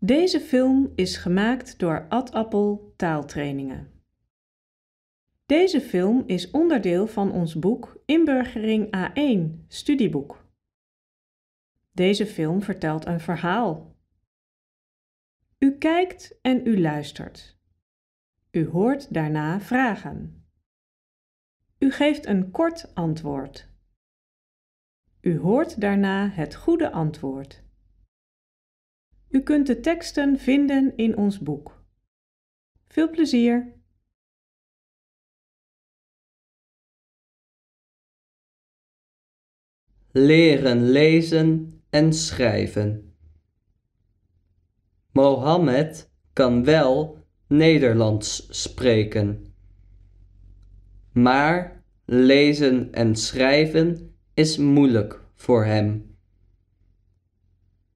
Deze film is gemaakt door Ad Appel Taaltrainingen. Deze film is onderdeel van ons boek Inburgering A1, studieboek. Deze film vertelt een verhaal. U kijkt en u luistert. U hoort daarna vragen. U geeft een kort antwoord. U hoort daarna het goede antwoord. U kunt de teksten vinden in ons boek. Veel plezier! Leren lezen en schrijven. Mohammed kan wel Nederlands spreken. Maar lezen en schrijven is moeilijk voor hem.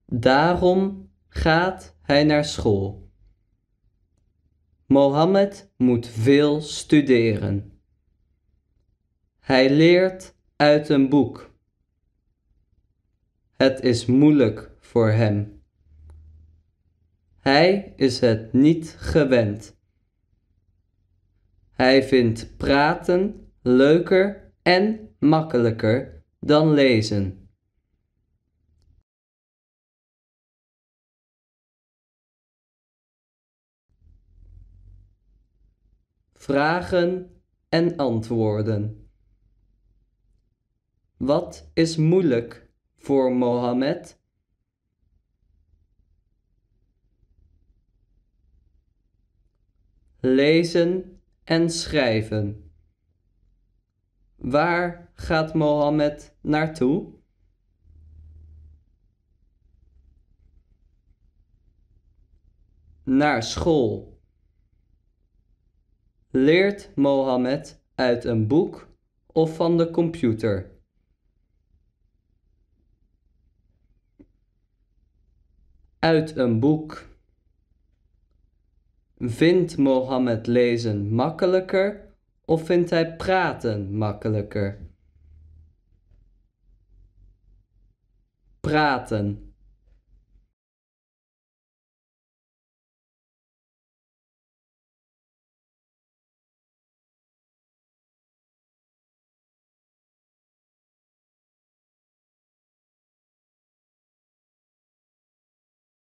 Daarom gaat hij naar school. Mohammed moet veel studeren. Hij leert uit een boek. Het is moeilijk voor hem. Hij is het niet gewend. Hij vindt praten leuker en makkelijker dan lezen. vragen en antwoorden. Wat is moeilijk voor Mohammed? Lezen en schrijven. Waar gaat Mohammed naartoe? Naar school. Leert Mohammed uit een boek of van de computer? Uit een boek. Vindt Mohammed lezen makkelijker of vindt hij praten makkelijker? Praten.